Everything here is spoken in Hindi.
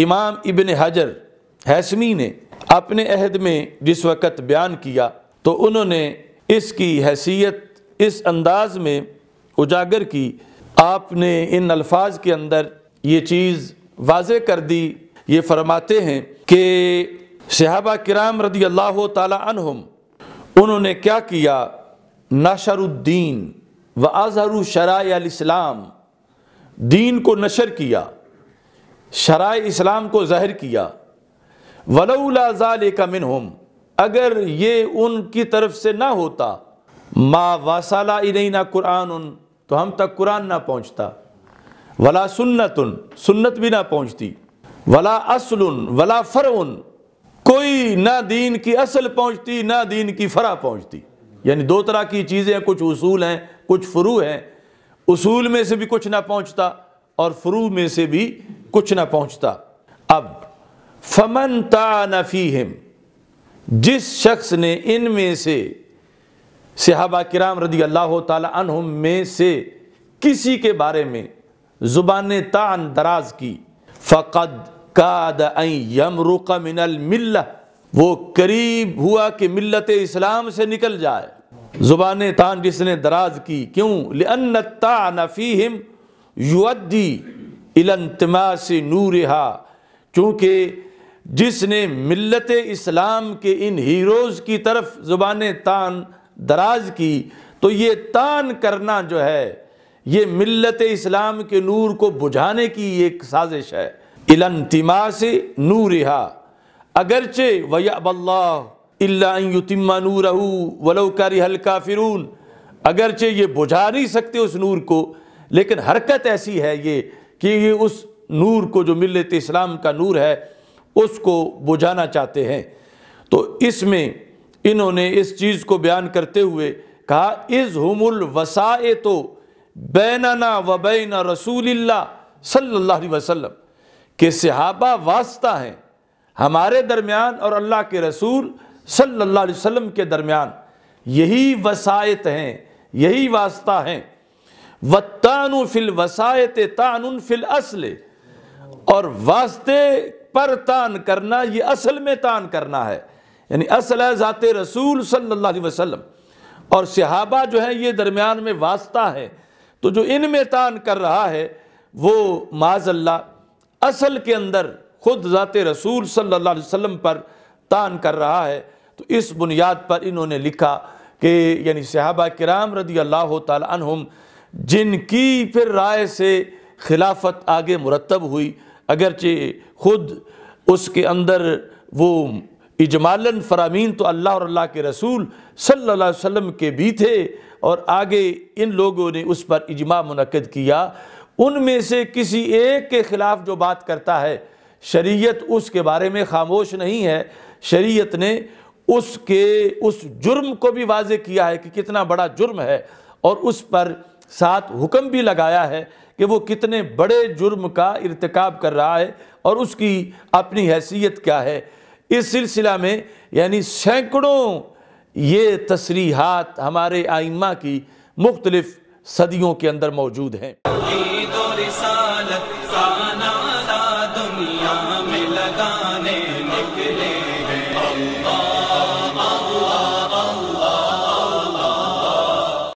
इमाम इबन हजर हैसमी ने अपने अहद में जिस वक़्त बयान किया तो उन्होंने इसकी हैसियत इस अंदाज में उजागर की आपने इन अल्फाज के अंदर ये चीज़ वाज कर दी ये फरमाते हैं कि शहबा कराम रदी अल्लाह तुम उन्होंने क्या किया नाशरुद्दीन व आजहर शराय इस्लाम दीन को नशर किया शरा इस्लाम को ज़ाहिर किया वलौलाजाल कमिन हम अगर ये उनकी तरफ से ना होता मा वासाला इलैना कुरान उन तो हम तक कुरान ना पहुँचता वला सुन्नत सुन्नत भी ना पहुँचती वला असल उन वला उन कोई ना दीन की असल पहुँचती ना दीन की फ़रा पहुँचती यानी दो तरह की चीज़ें कुछ उसूल हैं कुछ फ़्रू हैं उसूल में से भी कुछ ना पहुँचता और फ़्रू में से भी कुछ ना पहुंचता अब फमन तानफी हिम जिस शख्स ने इनमें से सिहाबा किराम रदी अल्लाह तुम में से किसी के बारे में ज़ुबान तान दराज की फ़कद काद यमरुक मिनल मिल्ल वो करीब हुआ कि मिलत इस्लाम से निकल जाए ज़ुबान तान जिसने दराज की क्यों नफी हिम युद्दी इलतमास नूरहा चूँकि जिसने मिलत इस्लाम के इन हीरोज़ की तरफ ज़ुबान तान दराज की तो ये तान करना जो है ये मिलत इस्लाम के नूर को बुझाने की एक साजिश है इलतमास नूरहा अगरचे वयाबल्लातिमा नूर वलोकारी हल्का फ़िरून अगरचे ये बुझा नहीं सकते उस नूर को लेकिन हरकत ऐसी है ये कि उस नूर को जो मिलत इस्लाम का नूर है उसको बुझाना चाहते हैं तो इसमें इन्होंने इस चीज़ को बयान करते हुए कहा इज़ हमुल वसाए तो बैनना व बैन रसूल सल्ला वसलम के सहाबा वास्ता हैं हमारे दरमियान और अल्लाह के रसूल सल्ला वसलम के दरमियान यही वसायत हैं यही वास्ता हैं व तानु फिल वसायत तान फिल असल और वास्ते पर तान करना ये असल में तान करना है यानी असल है ज़ात रसूल सल्लल्लाहु अलैहि वसल्लम और सहाबा जो है ये दरमियान में वास्ता है तो जो इन में तान कर रहा है वो माजल्ला असल के अंदर खुद ज़ात रसूल सल्लल्लाहु अलैहि वसल्लम पर तान कर रहा है तो इस बुनियाद पर इन्होंने लिखा कि यानी सहाबा कराम रदी अल्लाह तुम जिनकी फिर राय से खिलाफत आगे मुरतब हुई अगरचे ख़ुद उसके अंदर वो इजमालन फरामीन तो अल्लाह और अल्लाह के रसूल सल्लल्लाहु अलैहि वसल्लम के भी थे और आगे इन लोगों ने उस पर इजमा मनकद किया उनमें से किसी एक के ख़िलाफ़ जो बात करता है शरीयत उसके बारे में खामोश नहीं है शरीयत ने उसके उस जुर्म को भी वाज किया है कि कितना बड़ा जुर्म है और उस पर साथ हुक्म भी लगाया है कि वो कितने बड़े जुर्म का इरतकब कर रहा है और उसकी अपनी हैसियत क्या है इस सिलसिला में यानी सैकड़ों ये तसरीहत हमारे आइमा की मुख्तलफ़ सदियों के अंदर मौजूद हैं दुनिया में लगाने निकले